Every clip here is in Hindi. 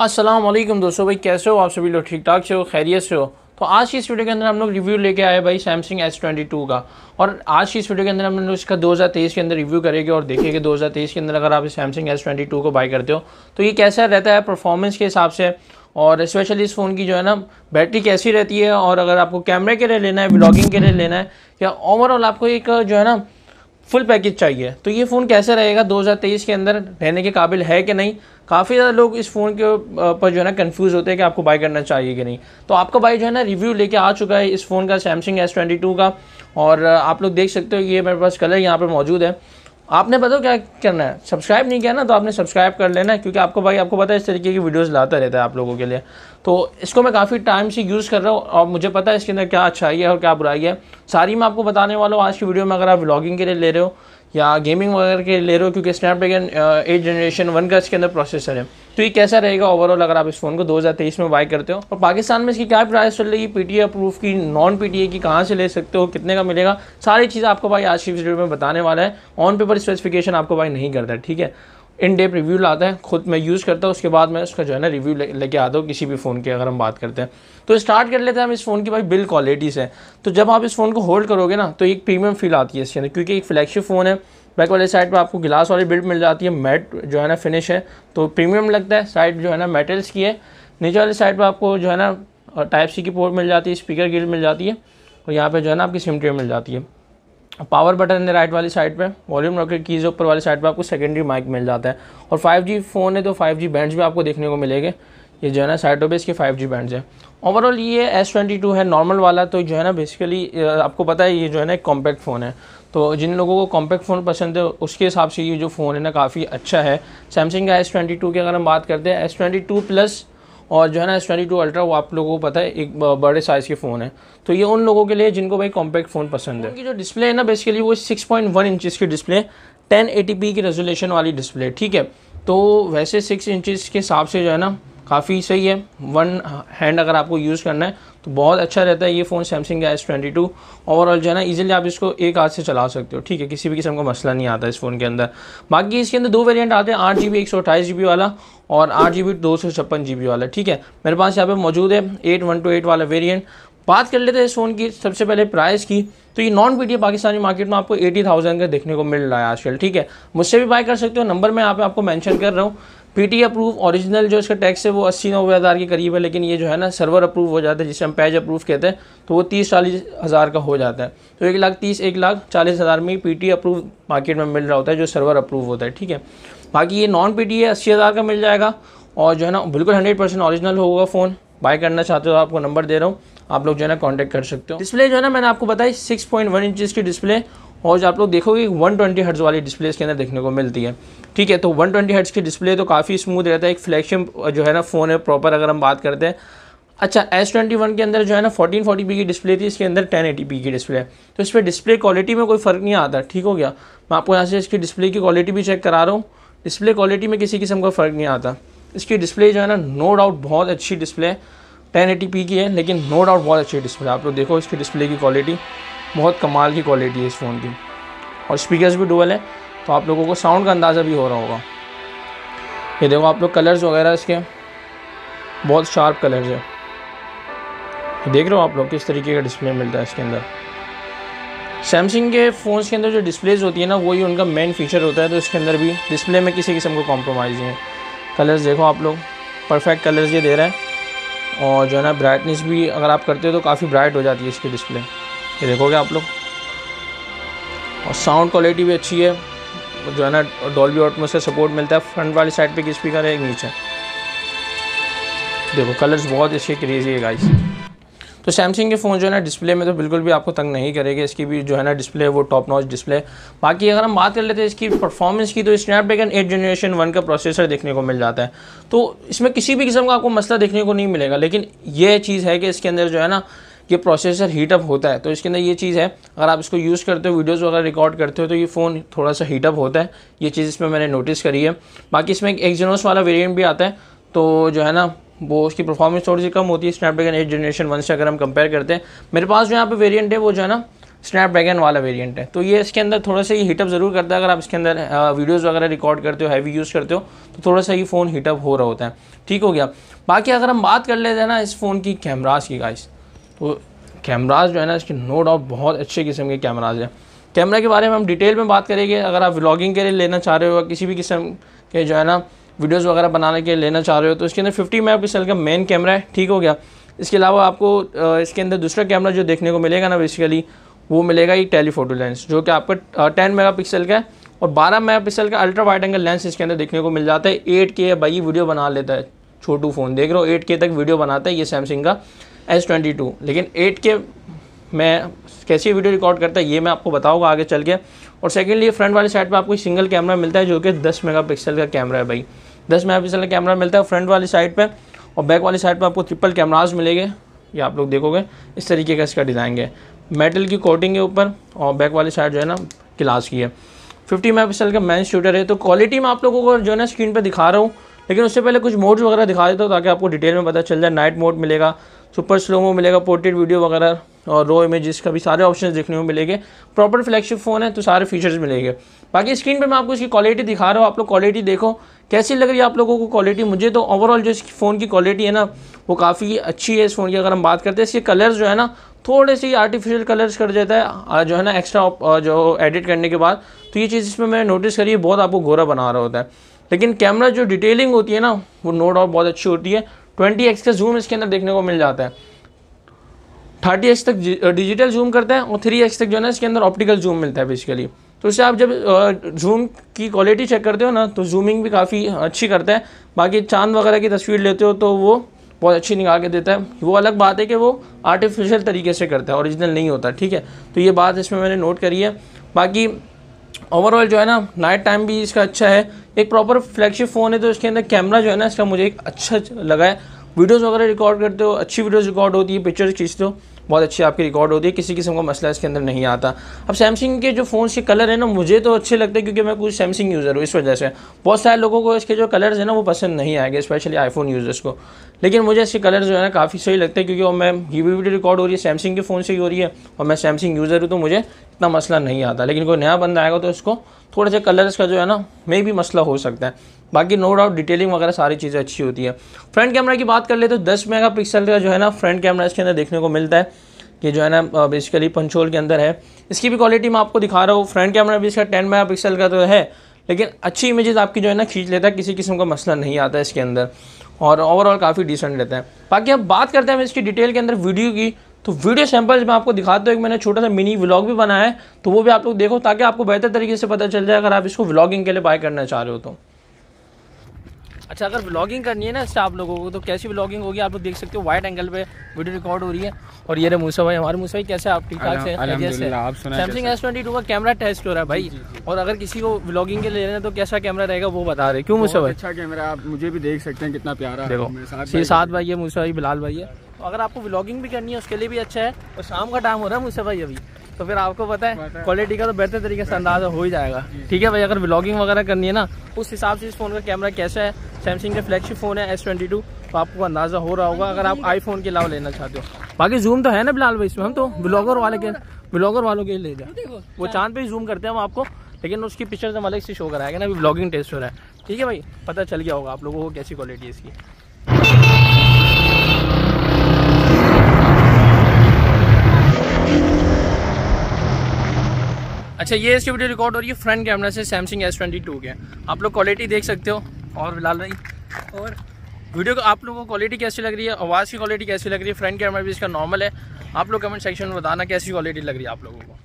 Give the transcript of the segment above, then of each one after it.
अस्सलाम वालेकुम दोस्तों भाई कैसे हो आप सभी लोग ठीक ठाक से हो खैरियत से हो तो आज की इस वीडियो के अंदर हम लोग रिव्यू लेके आए भाई सैमसंग एस ट्वेंटी टू का और आज की इस वीडियो के अंदर हम लोग इसका 2023 के अंदर रिव्यू करेंगे और देखेंगे 2023 के अंदर अगर आप सैमसंग एस ट्वेंटी टू को बाई करते हो तो ये कैसा रहता है परफॉर्मेंस के हिसाब से और स्पेशली इस फ़ोन की जो है ना बैटरी कैसी रहती है और अगर आपको कैमरे के लिए लेना है ब्लॉगिंग के लिए लेना है या ओवरऑल आपको एक जो है ना फुल पैकेज चाहिए तो ये फ़ोन कैसे रहेगा 2023 के अंदर रहने के काबिल है कि नहीं काफ़ी ज़्यादा लोग इस फ़ोन के पर जो है ना कन्फ्यूज़ होते हैं कि आपको बाई करना चाहिए कि नहीं तो आपका भाई जो है ना रिव्यू लेके आ चुका है इस फ़ोन का सैमसंग एस ट्वेंटी टू का और आप लोग देख सकते हो कि ये मेरे पास कलर यहाँ पर मौजूद है आपने बताओ क्या करना है सब्सक्राइब नहीं किया ना तो आपने सब्सक्राइब कर लेना है क्योंकि आपको भाई आपको पता है इस तरीके की वीडियोस लाता रहता है आप लोगों के लिए तो इसको मैं काफ़ी टाइम से यूज़ कर रहा हूँ और मुझे पता है इसके अंदर क्या अच्छाई है और क्या बुराई है सारी मैं आपको बताने वाला हूँ आज की वीडियो में अगर आप व्लॉगिंग के लिए ले रहे हो या गेमिंग वगैरह के ले रहे हो क्योंकि स्नैपड्रैगन एट जनरेशन वन का इसके अंदर प्रोसेसर है तो ये कैसा रहेगा ओवरऑल अगर आप इस फ़ोन को 2023 में बाय करते हो और पाकिस्तान में इसकी क्या प्राइस चल रही है पीटीए अप्रूव की नॉन ए की कहाँ से ले सकते हो कितने का मिलेगा सारी चीज़ आपको भाई आज की वीडियो में बताने वाला है ऑन पेपर स्पेसिफिकेशन आपको भाई नहीं करता ठीक है इन डेप रिव्यू लाता है खुद मैं यूज़ करता हूँ उसके बाद मैं उसका जो है ना रिव्यू लेके ले आता हूँ किसी भी फ़ोन की अगर हम बात करते हैं तो स्टार्ट कर लेते हैं हम इस फ़ोन की भाई बिल्ड क्वालिटी से तो जब आप इस फ़ोन को होल्ड करोगे ना तो एक प्रीमियम फील आती है इसके अंदर क्योंकि एक फ्लैगशिप फ़ोन है बैक वाले साइड पर आपको गिलास वाली बिल्ड मिल जाती है मेट जो है ना फिनिश है तो प्रीमियम लगता है साइड जो है ना मेटल्स की है नीचे वाली साइड पर आपको जो है ना टाइप सी की पोर्ट मिल जाती है स्पीकर गिल मिल जाती है और यहाँ पर जो है ना आपकी सिम ट्रे मिल जाती है पावर बटन है राइट वाली साइड पे वॉल्यूम रॉकेट की कीज़ ऊपर वाली साइड पे आपको सेकेंडरी माइक मिल जाता है और 5G फ़ोन है तो 5G बैंड्स भी आपको देखने को मिलेंगे ये जो है ना साइड पर इसके 5G बैंड्स हैं ओवरऑल ये एस ट्वेंटी टू है नॉर्मल वाला तो जो है ना बेसिकली आपको पता है ये जो है ना एक कॉम्पैक्ट फ़ोन है तो जिन लोगों को कॉम्पैक्ट फ़ोन पसंद है उसके हिसाब से ये जो फ़ोन है ना काफ़ी अच्छा है सैमसंग का एस ट्वेंटी टू की अगर हम बात करते हैं एस ट्वेंटी टू प्लस और जो है ना एस ट्वेंटी टू अल्ट्रा वो आप लोगों को पता है एक बड़े साइज़ के फ़ोन है तो ये उन लोगों के लिए जिनको भाई कॉम्पैक्ट फ़ोन पसंद है जो डिस्प्ले है ना बेसिकली वो सिक्स पॉइंट वन इंचज़ की डिस्प्ले टेन एटी पी की रेजोलेशन वाली डिस्प्ले ठीक है तो वैसे सिक्स इंचज़ के हिसाब से जो है ना काफ़ी सही है वन हैंड अगर आपको यूज़ करना है तो बहुत अच्छा रहता है ये phone Samsung S twenty two overall जो है ना ईजिली आप इसको एक हाथ से चला सकते हो ठीक है किसी भी किस्म का मसला नहीं आता इस फ़ोन के अंदर बाकी इसके अंदर दो वेरियंट आते हैं आठ जी बी एक सौ अट्ठाईस जी बी वाला और आठ जी बी दो सौ छप्पन जी बी वाला ठीक है मेरे पास यहाँ पे मौजूद है एट वन टू एट वाला वेरियंट बात कर लेते हैं इस फ़ोन की सबसे पहले प्राइस की तो ये नॉन पीटीए पाकिस्तानी मार्केट में आपको एटी थाउजेंड का देखने को मिल रहा है आजकल ठीक है मुझसे भी बाय कर सकते हो नंबर मैं यहाँ पे आपको मेंशन कर रहा हूँ पीटी अप्रूव ओरिजिनल जो इसका टैक्स है वो अस्सी नब्बे हज़ार के करीब है लेकिन ये जो है ना सर्वर अप्रूव हो जाता है जिसे हम पैज अप्रूव कहते हैं तो वो तीस चालीस हज़ार का हो जाता है तो एक लाख तीस एक लाख चालीस हज़ार में पी टी अप्रूव मार्केट में मिल रहा होता है जो सर्वर अप्रूव होता है ठीक है बाकी ये नॉन पी टी है अस्सी हज़ार का मिल जाएगा और जो है ना बिल्कुल हंड्रेड परसेंट ऑरिजिनल होगा फ़ोन बाय करना चाहते हो आपको नंबर दे रहा हूँ आप लोग जो है ना कॉन्टैक्ट कर सकते हो डिस्प्ले जो है ना मैंने आपको बताई सिक्स पॉइंट वन इंचज़ की डिस्प्ले और जो आप लोग देखोगे वन ट्वेंटी हर्ट्स वाली डिस्प्ले इसके अंदर देखने को मिलती है ठीक है तो वन ट्वेंटी हर्ट्स की डिस्प्ले तो काफ़ी स्मूथ रहता है एक फ्लैगशिप जो है ना फ़ोन है प्रॉपर अगर हम बात करते हैं अच्छा एस ट्वेंटी वन के अंदर जो है ना फोर्टीन फोर्टी पी की डिस्प्ले थी इसके अंदर टेन एटी पी की डिस्प्ले है तो इस पर डिस्प्ले क्वालिटी में कोई फ़र्क नहीं आता ठीक हो गया मैं आपको यहाँ से इसकी डिस्प्ले की क्वालिटी भी चेक करा रहा हूँ डिस्प्ले क्वालिटी में किसी किस्म का फ़र्क नहीं आता इसकी डिस्प्ले जो है ना नो डाउट बहुत अच्छी डिस्प्ले है टेन एटी पी की है लेकिन नो डाउट बहुत अच्छी डिस्प्ले आप लोग देखो इसकी डिस्प्ले की क्वालिटी बहुत कमाल की क्वालिटी है इस फ़ोन की और स्पीकर्स भी डुअल है तो आप लोगों को साउंड का अंदाज़ा भी हो रहा होगा ये देखो आप लोग कलर्स वगैरह इसके बहुत शार्प कलर्स है देख रहे हो आप लोग किस तरीके का डिस्प्ले मिलता है इसके अंदर सैमसंग के फ़ोन्स के अंदर जो डिस्प्लेज होती है ना वही उनका मेन फीचर होता है तो इसके अंदर भी डिस्प्ले में किसी किस्म को कॉम्प्रोमाइज़ नहीं है कलर्स देखो आप लोग परफेक्ट कलर्स ये दे रहे हैं और जो है ना ब्राइटनेस भी अगर आप करते हो तो काफ़ी ब्राइट हो जाती है इसकी डिस्प्ले ये देखोगे आप लोग और साउंड क्वालिटी भी अच्छी है जो है ना डॉल्बी ऑटमो से सपोर्ट मिलता है फ्रंट वाली साइड पे स्पीकर है नीचे देखो कलर्स बहुत इसके क्रेजी है गाइस तो सैमसंग के फ़ोन जो है ना डिस्प्ले में तो बिल्कुल भी आपको तंग नहीं करेगा इसकी भी जो है ना डिस्प्ले वो टॉप नॉच डिस्प्ले बाकी अगर हम बात कर लेते हैं इसकी परफॉर्मेंस की तो स्नैपड्रैगन एट जनरेशन वन का प्रोसेसर देखने को मिल जाता है तो इसमें किसी भी किस्म का आपको मसला देखने को नहीं मिलेगा लेकिन ये चीज़ है कि इसके अंदर जो है ना ये प्रोसेसर हीटअप होता है तो इसके अंदर ये चीज़ है अगर आप इसको यूज़ करते हो वीडियोज़ वगैरह रिकॉर्ड करते हो तो ये फ़ोन थोड़ा सा हीटअप होता है ये चीज़ इसमें मैंने नोटिस करी है बाकी इसमें एक एक्जिनोस वाला वेरियंट भी आता है तो जो है ना वो उसकी परफॉर्मेंस थोड़ी सी कम होती है स्नैपड्रैगन एट जनरेशन वन से अगर हम कंपेयर करते हैं मेरे पास जो यहाँ पे वेरिएंट है वो जो है ना स्नैपड्रैगन वाला वेरिएंट है तो ये इसके अंदर थोड़ा सा ये हीटअप ज़रूर करता है अगर आप इसके अंदर वीडियोज़ वगैरह रिकॉर्ड करते हो हैवी यूज़ करते हो तो थोड़ा सा ये फ़ोन हीटअप हो रहा होता है ठीक हो गया बाकी अगर हम बात कर लेते हैं ना इस फ़ोन की कैमराज की गाइस तो कैमराज जो है ना इसके नो डाउट बहुत अच्छे किस्म के कैमराज हैं कैमरा के बारे में हम डिटेल में बात करेंगे अगर आप व्लॉगिंग के लिए लेना चाह रहे हो या किसी भी किस्म के जो है ना वीडियोज़ वगैरह बनाने के लिए लेना चाह रहे हो तो इसके अंदर फिफ्टी मेगा पिक्सल का मेन कैमरा है ठीक हो गया इसके अलावा आपको इसके अंदर दूसरा कैमरा जो देखने को मिलेगा ना बेसिकली वो मिलेगा ये टेलीफोटो लेंस जो कि आपका टेन मेगा पिक्सल का है और मेगा पिक्सल का अल्ट्रा वाइड एंगल लेंस इसके अंदर देखने को मिल जाता है एट के भाई वीडियो बना लेता है छोटू फ़ोन देख रहे हो एट के तक वीडियो बनाता है ये सैमसंग का एस ट्वेंटी टू लेकिन एट के मैं कैसी वीडियो रिकॉर्ड करता है ये मैं आपको बताऊँगा आगे चल के और सेकेंडली फ्रंट वाली साइड पर आपको सिंगल कैमरा मिलता है जो कि दस मेगा का कैमरा है भाई दस मेगा का कैमरा मिलता है फ्रंट वाली साइड पर और बैक वाली साइड पर आपको ट्रिपल कैमराज मिलेंगे ये आप लोग देखोगे इस तरीके का इसका डिज़ाइन है मेटल की कोटिंग के ऊपर और बैक वाली साइड जो है ना क्लास की है फिफ्टी मेगा का मैन शूटर है तो क्वालिटी में आप लोगों को जो है ना स्क्रीन पर दिखा रहा हूँ लेकिन उससे पहले कुछ मोड्स वगैरह दिखा देता हूँ ताकि आपको डिटेल में पता चल जाए नाइट मोड मिलेगा सुपर स्लोमो मिलेगा पोर्ट्रेट वीडियो वगैरह और रो इमेजेस का भी सारे ऑप्शन देखने को मिलेंगे प्रॉपर फ्लैगशिप फ़ोन है तो सारे फीचर्स मिलेंगे बाकी स्क्रीन पर मैं आपको इसकी क्वालिटी दिखा रहा हूँ आप लोग क्वालिटी देखो कैसी लग रही है आप लोगों को क्वालिटी मुझे तो ओवरऑल जो इसकी फ़ोन की क्वालिटी है ना वो काफ़ी अच्छी है इस फ़ोन की अगर हम बात करते हैं इसके कलर्स जो है ना थोड़े से आर्टिफिशियल कलर्स कर देता है जो है ना एक्स्ट्रा जो एडिट करने के बाद तो ये चीज़ इसमें मैंने नोटिस करी है बहुत आपको गोरा बना रहा होता है लेकिन कैमरा जो डिटेलिंग होती है ना वो नो डाउट बहुत अच्छी होती है ट्वेंटी एक्स का जूम इसके अंदर देखने को मिल जाता है थर्टी एक्स तक डिजिटल जूम करता है और थ्री एक्स तक जो है ना इसके अंदर ऑप्टिकल जूम मिलता है बेसिकली तो इससे आप जब जूम की क्वालिटी चेक करते हो ना तो जूमिंग भी काफ़ी अच्छी करता है बाकी चांद वगैरह की तस्वीर लेते हो तो वो बहुत अच्छी निकाल के देता है वो अलग बात है कि वो आर्टिफिशियल तरीके से करता है ओरिजिनल नहीं होता ठीक है तो ये बात इसमें मैंने नोट करी है बाकी ओवरऑल जो है ना नाइट टाइम भी इसका अच्छा है एक प्रॉपर फ्लैगशिप फ़ोन है तो इसके अंदर कैमरा जो है ना इसका मुझे एक अच्छा लगा है वीडियोज़ वगैरह रिकॉर्ड करते हो अच्छी वीडियोज़ रिकॉर्ड होती है पिक्चर्स खींचते हो बहुत अच्छी आपकी रिकॉर्ड होती है किसी किस्म का मसला इसके अंदर नहीं आता अब सैमसंग के जो फ़ोन के कलर है ना मुझे तो अच्छे लगते हैं क्योंकि मैं कुछ सैमसंग यूज़र हूँ इस वजह से बहुत सारे लोगों को इसके जो कलर्स हैं ना वो पसंद नहीं आएंगे स्पेशली आईफोन यूज़र्स को लेकिन मुझे इसके कलर जो है ना काफ़ी सही लगते हैं क्योंकि मैं ये वीडियो रिकॉर्ड हो रही है सैमसंग के फ़ोन से ही हो रही है और मैं सैमसंग यूज़र हूँ तो मुझे इतना मसला नहीं आता लेकिन कोई नया बंदा आएगा तो इसको थोड़े से कलर्स का जो है ना मे भी मसला हो सकता है बाकी नो डाउट डिटेलिंग वगैरह सारी चीज़ें अच्छी होती है फ्रंट कैमरा की बात कर ले तो 10 मेगापिक्सल का जो है ना फ्रंट कैमरा इसके अंदर देखने को मिलता है कि जो है ना बेसिकली पंचोल के अंदर है इसकी भी क्वालिटी मैं आपको दिखा रहा हूँ फ्रंट कैमरा भी इसका टेन मेगा का तो है लेकिन अच्छी इमेज आपकी जो है ना खींच लेता है किसी किस्म का मसला नहीं आता है इसके अंदर और ओवरऑल काफ़ी डिसेंट रहता है बाकी अब बात करते हैं इसकी डिटेल के अंदर वीडियो की तो वीडियो सैम्पल्स मैं आपको दिखाता हूँ एक मैंने छोटा सा मिनी व्लॉग भी बनाया है तो वो भी आप लोग देखो ताकि आपको बेहतर तरीके से पता चल जाए अगर आप इसको व्लॉगिंग के लिए बाय करना चाह रहे हो तो अच्छा अगर ब्लॉगिंग करनी है ना इससे आप लोगों को तो कैसी ब्लॉगिंग होगी आप लोग देख सकते हो वाइट एंगल पे वीडियो रिकॉर्ड हो रही है और ये रहे मूसा भाई हमारे मूसा भाई कैसे आप ठीक ठाक से सैमसंग एस ट्वेंटी टू का कैमरा टेस्ट हो रहा है भाई और अगर किसी को ब्लॉगिंग के लिए लेना तो कैसा कैमरा रहेगा वो बता रहे क्यों मूसा भाई अच्छा कैमरा आप मुझे भी देख सकते हैं कितना प्यारा देखो सात भाई है मूसा भाई बिलाल भाई है तो अगर आपको ब्लॉगिंग भी करनी है उसके लिए भी अच्छा है और शाम का टाइम हो रहा है मूसा भाई अभी तो फिर आपको पता है क्वालिटी का तो बेहतर तरीके से अंदाजा हो ही जाएगा ठीक है भाई अगर ब्लॉगिंग वगैरह करनी है ना उस हिसाब से इस फोन का कैमरा कैसा है सैमसंग का फ्लैगशिप फोन है एस ट्वेंटी टू तो आपको अंदाजा हो रहा होगा अगर आप आईफोन के अलावा लेना चाहते हो बाकी जूम तो है ना बिलाल भाई इसमें हम तो ब्लॉगर वाले के ब्लॉगर वालों के लिए ले जाए वो चांद पे ही जूम करते हैं हम आपको लेकिन उसकी पिक्चर तो हम अलग से शो कराएगा ना अभी ब्लॉगिंग टेस्ट हो रहा है ठीक है भाई पता चल गया होगा आप लोगों को कैसी क्वालिटी है इसकी अच्छा ये इसकी वीडियो रिकॉर्ड हो रही है फ्रंट कैमरा से सैमसंग एस ट्वेंटी टू के आप लोग क्वालिटी देख सकते हो और लाल भाई और वीडियो को आप लोगों को क्वालिटी कैसी लग रही है आवाज़ की क्वालिटी कैसी लग रही है फ्रंट कैमरा भी इसका नॉर्मल है आप लोग कमेंट सेक्शन में बताना कैसी क्वालिटी लग रही है आप लोगों को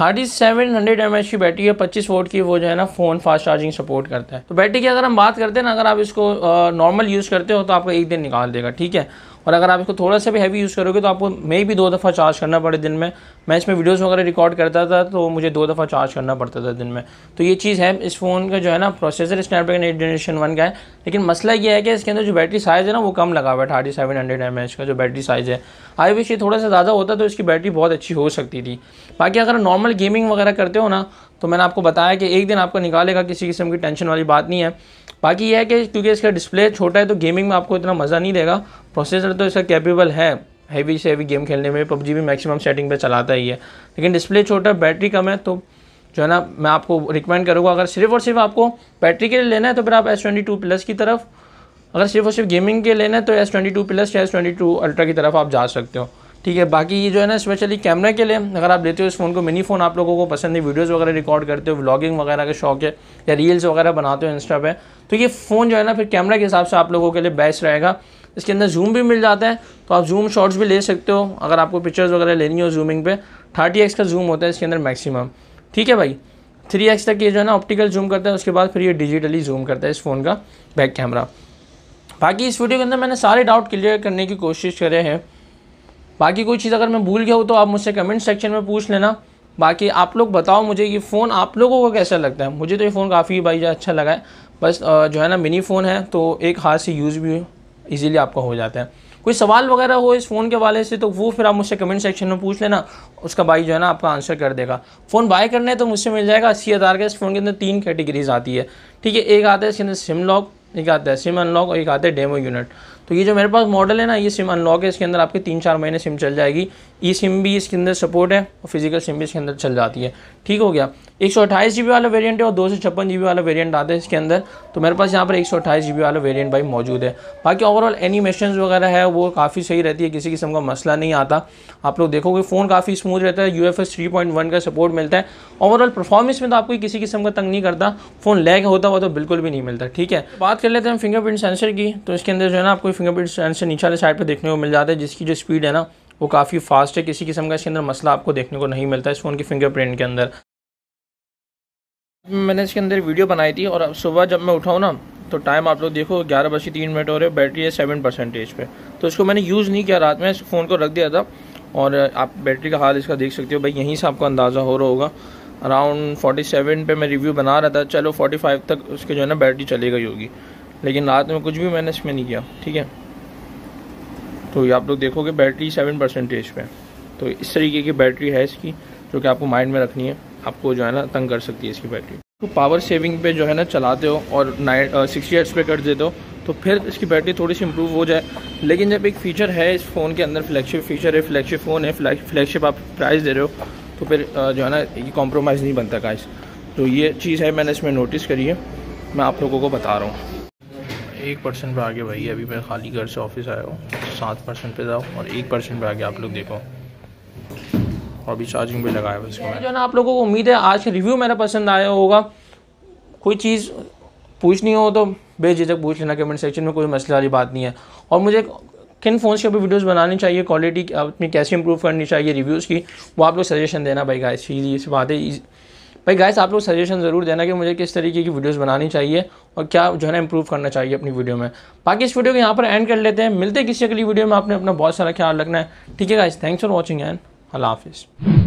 thirty seven hundred M H की बैटरी है पच्चीस वोट की वो जो है ना फ़ोन फास्ट चार्जिंग सपोर्ट करता है तो बैटरी की अगर हम बात करते हैं ना अगर आप इसको नॉर्मल यूज़ करते हो तो आपको एक दिन निकाल देगा ठीक है और अगर आप इसको थोड़ा सा भी हैवी यूज़ करोगे तो आपको मे भी दो दफ़ा चार्ज करना पड़े दिन में मैं इसमें वीडियोस वगैरह रिकॉर्ड करता था तो मुझे दो दफ़ा चार्ज करना पड़ता था दिन में तो ये चीज़ है इस फ़ोन का जो है ना processor Snapdragon eight generation one का है लेकिन मसला ये है कि इसके अंदर जो बैटरी साइज़ है ना वो कम लगा हुआ है thirty seven hundred M H का जो बैटरी साइज़ है आई विश ये थोड़ा सा ज़्यादा होता तो इसकी बैटरी बहुत अच्छी हो सकती थी बाकी अगर नॉर्मल गेमिंग वगैरह करते हो ना तो मैंने आपको बताया कि एक दिन आपको निकालेगा किसी किस्म की टेंशन वाली बात नहीं है बाकी ये है कि क्योंकि इसका डिस्प्ले छोटा है तो गेमिंग में आपको इतना मज़ा नहीं देगा प्रोसेसर तो इसका कैपेबल है हैवी से हैवी गेम खेलने में पबजी भी मैक्सिमम सेटिंग पे चलाता ही है लेकिन डिस्प्ले छोटा बैटरी कम है तो जो है ना मैं आपको रिकमेंड करूँगा अगर सिर्फ और सिर्फ आपको बैटरी के लिए लेना है तो फिर आप एस ट्वेंटी टू प्लस की तरफ अगर सिर्फ और सिर्फ गेमिंग के लेना है तो एस ट्वेंटी टू प्लस या एस ट्वेंटी टू अल्ट्रा की तरफ आप जा सकते हो ठीक है बाकी ये जो है ना स्पेशली कैमरा के लिए अगर आप लेते हो इस फ़ोन को मिनी फ़ोन आप लोगों को पसंद है वीडियोस वगैरह रिकॉर्ड करते हो व्लॉगिंग वगैरह के शौक है या रील्स वगैरह बनाते हो इंस्टा पे तो ये फ़ोन जो है ना फिर कैमरा के हिसाब से आप लोगों के लिए बेस्ट रहेगा इसके अंदर जूम भी मिल जाता है तो आप जूम शॉट्स भी ले सकते हो अगर आपको पिक्चर्स वगैरह लेनी हो जूमिंग पे थर्टी एक्स का जूम होता है इसके अंदर मैक्सिमम ठीक है भाई थ्री एक्स तक ये जो है ना ऑप्टिकल जूम करता है उसके बाद फिर ये डिजिटली जूम करता है इस फ़ोन का बैक कैमरा बाकी इस वीडियो के अंदर मैंने सारे डाउट क्लियर करने की कोशिश करे हैं बाकी कोई चीज़ अगर मैं भूल गया हूँ तो आप मुझसे कमेंट सेक्शन में पूछ लेना बाकी आप लोग बताओ मुझे ये फ़ोन आप लोगों को कैसा लगता है मुझे तो ये फ़ोन काफ़ी भाई अच्छा लगा है बस जो है ना मिनी फ़ोन है तो एक हाथ से यूज़ भी ईजिली आपका हो जाता है कोई सवाल वगैरह हो इस फ़ोन के वाले से तो वो फिर आप मुझसे कमेंट सेक्शन में पूछ लेना उसका भाई जो है ना आपका आंसर कर देगा फ़ोन बाय करना है तो मुझसे मिल जाएगा अस्सी हज़ार का इस फ़ोन के अंदर तीन कैटेगरीज आती है ठीक है एक आता है इसके अंदर सिम लॉक एक आता है सिम अनलॉक और एक आता है डेमो यूनिट तो ये जो मेरे पास मॉडल है ना ये सिम अनलॉक है इसके अंदर आपकी तीन चार महीने सिम चल जाएगी ई सिम भी इसके अंदर सपोर्ट है और फिजिकल सिम भी इसके अंदर चल जाती है ठीक हो गया एक सौ अट्ठाईस जी बी वाला वेरियंट है और दो सौ छप्पन जी बी वाला वेरियंट आता है इसके अंदर तो मेरे पास यहाँ पर एक सौ अट्ठाईस जी बी वाला वेरियंट भाई मौजूद है बाकी ओवरऑल एनिमेशन वगैरह है वो काफ़ी सही रहती है किसी किस्म का मसला नहीं आता आप लोग देखोगे फ़ोन काफ़ी स्मूथ रहता है U F S three point one का सपोर्ट मिलता है ओवरऑल परफॉर्मेंस में तो आपको किसी किस्म का तंग नहीं करता फ़ोन लैग होता हुआ तो बिल्कुल भी नहीं मिलता ठीक है बात कर लेते हैं फिंगरप्रिंट सेंसर की तो इसके अंदर जो है ना आपको फिंगरप्रिंट सेंसर नीचे वाले साइड पर देखने को मिल जाता है जिसकी जो स्पीड है ना वो काफ़ी फास्ट है किसी किस्म का इसके अंदर मसला आपको देखने को नहीं मिलता है इस फ़ोन की फिंगरप्रिंट के अंदर मैंने इसके अंदर वीडियो बनाई थी और अब सुबह जब मैं उठाऊँ ना तो टाइम आप लोग देखो ग्यारह बजे तीन मिनट हो रहे बैटरी है सेवन परसेंटेज पे तो इसको मैंने यूज़ नहीं किया रात में इस फ़ोन को रख दिया था और आप बैटरी का हाल इसका देख सकते हो भाई यहीं से आपको अंदाज़ा हो रहा होगा अराउंड सेवन पर मैं रिव्यू बना रहा था चलो फाइव तक उसके जो है ना बैटरी चली गई होगी लेकिन रात में कुछ भी मैंने इसमें नहीं किया ठीक है तो ये आप लोग देखोगे बैटरी सेवन परसेंटेज पे तो इस तरीके की बैटरी है इसकी जो कि आपको माइंड में रखनी है आपको जो है ना तंग कर सकती है इसकी बैटरी तो पावर सेविंग पे जो है ना चलाते हो और नाइट सिक्सटी एट्स पे कर देते हो तो फिर इसकी बैटरी थोड़ी सी इंप्रूव हो जाए लेकिन जब एक फ़ीचर है इस फ़ोन के अंदर फ्लैगशिप फीचर है फ्लैगशिप फ़ोन है फ्लैगशिप आप प्राइस दे रहे हो तो फिर जो है ना ये कॉम्प्रोमाइज़ नहीं बनता का तो ये चीज़ है मैंने इसमें नोटिस करी है मैं आप लोगों को बता रहा हूँ एक परसेंट पर आगे भाई अभी मैं खाली घर से ऑफिस आया हूँ सात परसेंट पे जाओ और एक परसेंट पर आगे आप लोग देखो और अभी चार्जिंग पे लगाया बस जो ना आप लोगों को उम्मीद है आज का रिव्यू मेरा पसंद आया होगा कोई चीज़ पूछनी हो तो बेझिझक पूछ लेना कमेंट सेक्शन में कोई मसले वाली बात नहीं है और मुझे किन फ़ोन से अभी वीडियोस बनानी चाहिए क्वालिटी अपनी कैसे इंप्रूव करनी चाहिए रिव्यूज़ की वो आप लोग सजेशन देना भाई गाइस सीधी सी बात है भाई गाइस आप लोग सजेशन ज़रूर देना कि मुझे किस तरीके की वीडियोस बनानी चाहिए और क्या जो है ना इंप्रूव करना चाहिए अपनी वीडियो में बाकी इस वीडियो को यहाँ पर एंड कर लेते हैं मिलते किसी अगली वीडियो में आपने अपना बहुत सारा ख्याल रखना है ठीक है guys thanks for watching and अल्लाह हाफिज़